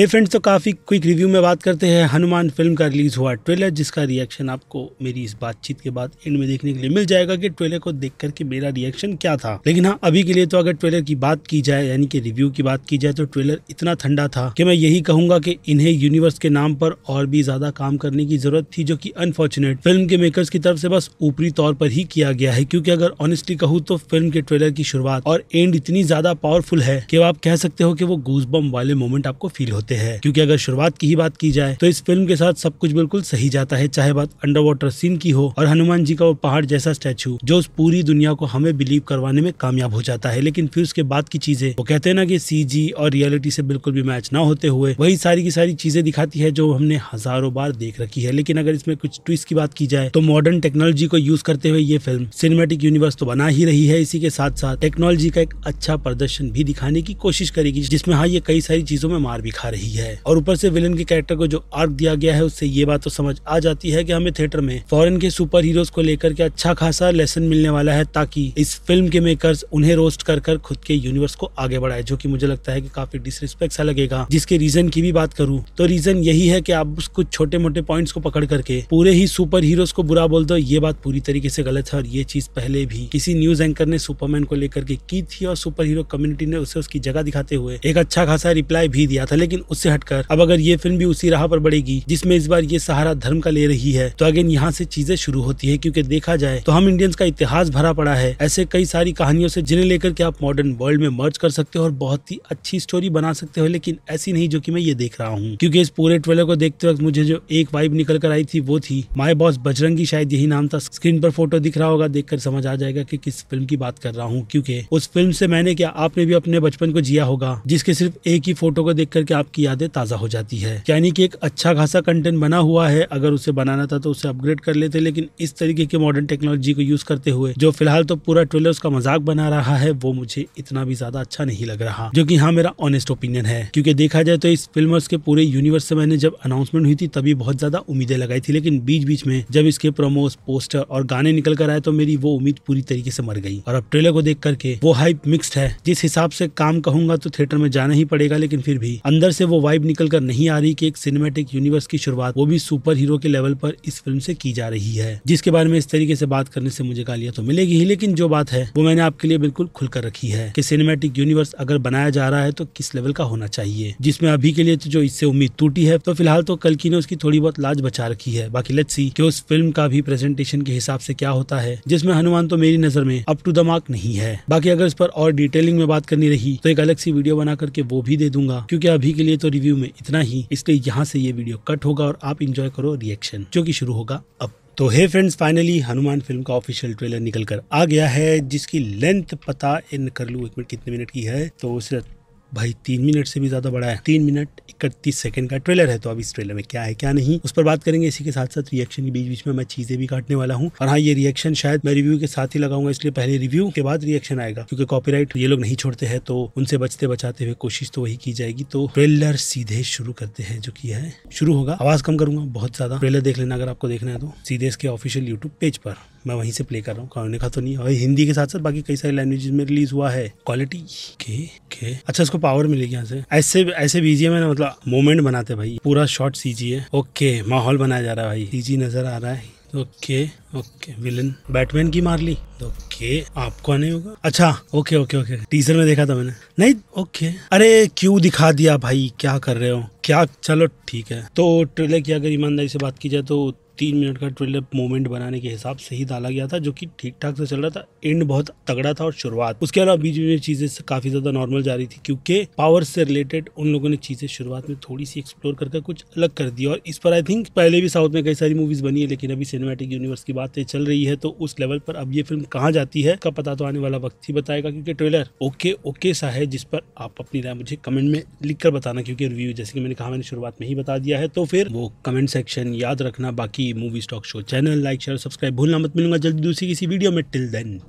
हे friends तो काफ़ी quick review में बात करते हैं हनुमान फिल्म का रिलीज़ हुआ ट्रेलर जिसका रिएक्शन आपको मेरी इस बातचीत के बाद एंड में देखने के लिए मिल जाएगा कि ट्रेलर को देख करके मेरा रिएक्शन क्या था लेकिन हाँ अभी के लिए तो अगर ट्रेलर की बात की जाए यानी कि रिव्यू की बात की जाए तो ट्रेलर इतना ठंडा था कि मैं यही कहूंगा कि इन्हें यूनिवर्स के नाम पर और भी ज्यादा काम करने की जरूरत थी जो की अनफॉर्चुनेट फिल्म के मेकर्स की तरफ से बस ऊपरी तौर पर ही किया गया है क्योंकि अगर ऑनेस्टली कहूँ तो फिल्म के ट्रेलर की शुरुआत और एंड इतनी ज्यादा पावरफुल है कि आप कह सकते हो कि वो गूजबम वाले मोमेंट आपको फील होते करते हैं क्योंकि अगर शुरुआत की ही बात की जाए तो इस फिल्म के साथ सब कुछ बिल्कुल सही जाता है चाहे बात अंडर वाटर सीन की हो और हनुमान जी का वो पहाड़ जैसा स्टैचू जो उस पूरी दुनिया को हमें बिलीव करवाने में कामयाब हो जाता है लेकिन फिर उसके बाद की चीजें वो कहते हैं ना कि सीजी और रियलिटी से बिल्कुल भी मैच ना होते हुए वही सारी की सारी चीजें दिखाती है जो हमने हजारों बार देख रखी है लेकिन अगर इसमें कुछ ट्विस्ट की बात की जाए तो मॉडर्न टेक्नोलॉजी को यूज करते हुए ये फिल्म सिनेमेटिक यूनिवर्स तो बना ही रही है इसी के साथ साथ टेक्नोलॉजी का एक अच्छा प्रदर्शन भी दिखाने की कोशिश करेगी जिसमें हाँ ये कई सारी चीजों में मार भी खा रही है और ऊपर से विलन के कैरेक्टर को जो आर्क दिया गया है उससे ये बात तो समझ आ जाती है की हमें थिएटर में फॉरन के सुपर हीरोज को लेकर के अच्छा खासा लेसन मिलने वाला है ताकि इस फिल्म के मेकर्स उन्हें रोस्ट कर कर खुद के यूनिवर्स को आगे बढ़ाए जो की मुझे लगता है की काफी डिसरिस्पेक्ट सा लगेगा जिसके रीजन की भी बात करूँ तो रीजन यही है की आप कुछ छोटे मोटे पॉइंट को पकड़ करके पूरे ही सुपर हीरोज को बुरा बोल दो ये बात पूरी तरीके से गलत है और ये चीज पहले भी किसी न्यूज एंकर ने सुपरमैन को लेकर के की थी और सुपर हीरो कम्युनिटी ने उसे उसकी जगह दिखाते हुए एक अच्छा खासा रिप्लाई भी दिया था लेकिन लेकिन उससे हटकर अब अगर ये फिल्म भी उसी राह पर बढ़ेगी जिसमें इस बार ये सहारा धर्म का ले रही है तो अगेन यहाँ से चीजें शुरू होती है क्योंकि देखा जाए तो हम इंडियंस का इतिहास भरा पड़ा है ऐसे कई सारी कहानियों से जिन्हें लेकर के आप मॉडर्न वर्ल्ड में मर्ज कर सकते हो और बहुत ही अच्छी स्टोरी बना सकते हो लेकिन ऐसी नहीं जो की मैं ये देख रहा हूँ क्यूँकी इस पूरे ट्रेलर को देखते वक्त मुझे जो एक वाइब निकल कर आई थी वो थी माई बॉस बजरंगी शायद यही नाम था स्क्रीन पर फोटो दिख रहा होगा देखकर समझ आ जाएगा की किस फिल्म की बात कर रहा हूँ क्योंकि उस फिल्म से मैंने क्या आपने भी अपने बचपन को जिया होगा जिसके सिर्फ एक ही फोटो को देख करके आप आपकी यादें ताज़ा हो जाती है यानी कि एक अच्छा खासा कंटेंट बना हुआ है अगर उसे बनाना था तो उसे अपग्रेड कर लेते लेकिन इस तरीके की मॉडर्न टेक्नोलॉजी को यूज करते हुए जो फिलहाल तो पूरा ट्रेलर उसका मजाक बना रहा है वो मुझे इतना भी ज्यादा अच्छा नहीं लग रहा जो की हाँ मेरा ऑनेस्ट ओपिनियन है क्योंकि देखा जाए तो इस फिल्म के पूरे यूनिवर्स से मैंने जब अनाउंसमेंट हुई थी तभी बहुत ज्यादा उम्मीदें लगाई थी लेकिन बीच बीच में जब इसके प्रोमोस पोस्टर और गाने निकल कर आए तो मेरी वो उम्मीद पूरी तरीके से मर गई और अब ट्रेलर को देख करके वो हाइप मिक्स्ड है जिस हिसाब से काम कहूंगा तो थिएटर में जाना ही पड़ेगा लेकिन फिर भी अंदर से वो वाइब निकल कर नहीं आ रही कि एक सिनेमेटिक यूनिवर्स की शुरुआत वो भी सुपर हीरो के लेवल पर इस फिल्म से की जा रही है जिसके बारे में इस तरीके से बात करने से मुझे गालियां तो मिलेगी ही लेकिन जो बात है वो मैंने आपके लिए बिल्कुल खुलकर रखी है कि सिनेमेटिक यूनिवर्स अगर बनाया जा रहा है तो किस लेवल का होना चाहिए जिसमें अभी के लिए तो जो इससे उम्मीद टूटी है तो फिलहाल तो कल की ने उसकी थोड़ी बहुत लाज बचा रखी है बाकी लेट्स सी कि उस फिल्म का भी प्रेजेंटेशन के हिसाब से क्या होता है जिसमें हनुमान तो मेरी नजर में अप टू द मार्क नहीं है बाकी अगर इस पर और डिटेलिंग में बात करनी रही तो एक अलग सी वीडियो बना करके वो भी दे दूंगा क्योंकि अभी के लिए लिए तो रिव्यू में इतना ही इसलिए यहाँ से ये वीडियो कट होगा और आप इंजॉय करो रिएक्शन जो कि शुरू होगा अब तो hey friends finally Hanuman film का ऑफिशियल ट्रेलर निकल कर आ गया है जिसकी लेंथ पता इन कर लू एक मिनट कितने मिनट की है तो सिर्फ भाई तीन मिनट से भी ज़्यादा बड़ा है तीन मिनट इकतीस सेकंड का ट्रेलर है तो अब इस ट्रेलर में क्या है क्या नहीं उस पर बात करेंगे इसी के साथ साथ रिएक्शन के बीच बीच में मैं चीज़ें भी काटने वाला हूँ और हाँ ये रिएक्शन शायद मैं रिव्यू के साथ ही लगाऊंगा इसलिए पहले रिव्यू के बाद रिएक्शन आएगा क्योंकि कॉपी ये लोग नहीं छोड़ते हैं तो उनसे बचते बचाते हुए कोशिश तो वही की जाएगी तो ट्रेलर सीधे शुरू करते हैं जो की है शुरू होगा आवाज़ कम करूंगा बहुत ज़्यादा ट्रेलर देख लेना अगर आपको देखना है तो सीधे इसके ऑफिशियल यूट्यूब पेज पर मैं वहीं से प्ले कर रहा हूँ कहा तो नहीं और हिंदी के साथ साथ बाकी कई सारी लैंग्वेजेस में रिलीज हुआ है क्वालिटी के के अच्छा इसको पावर मिलेगी यहाँ से ऐसे ऐसे बीजीएम है ना मतलब मोमेंट बनाते भाई पूरा शॉर्ट सीजी है ओके माहौल बनाया जा रहा है भाई सीजी नजर आ रहा है ओके ओके विलन बैटमैन की मार ली ओके आपको नहीं होगा अच्छा ओके ओके ओके टीजर में देखा था मैंने नहीं ओके अरे क्यों दिखा दिया भाई क्या कर रहे हो क्या चलो ठीक है तो ट्रेलर की अगर ईमानदारी से बात की जाए तो तीन मिनट का ट्रेलर मोमेंट बनाने के हिसाब से ही डाला गया था जो कि ठीक ठाक से चल रहा था एंड बहुत तगड़ा था और शुरुआत उसके अलावा बीच में चीजें काफी ज्यादा नॉर्मल जा रही थी क्योंकि पावर से रिलेटेड उन लोगों ने चीजें शुरुआत में थोड़ी सी एक्सप्लोर करके कुछ अलग कर दिया और इस पर आई थिंक पहले भी साउथ में कई सारी मूवीज बनी है लेकिन अभी सिनेमेटिक यूनिवर्स की बात चल रही है तो उस लेवल पर अब ये फिल्म कहाँ जाती है का पता तो आने वाला वक्त ही बताएगा क्योंकि ट्रेलर ओके ओके सा है जिस पर आप अपनी राय मुझे कमेंट में लिख कर बताना क्योंकि रिव्यू जैसे कि मैंने कहा मैंने शुरुआत में ही बता दिया है तो फिर वो कमेंट सेक्शन याद रखना बाकी movie stock show channel like share subscribe भूलना मत मिलूंगा जल्दी दूसरी किसी वीडियो में टिल देन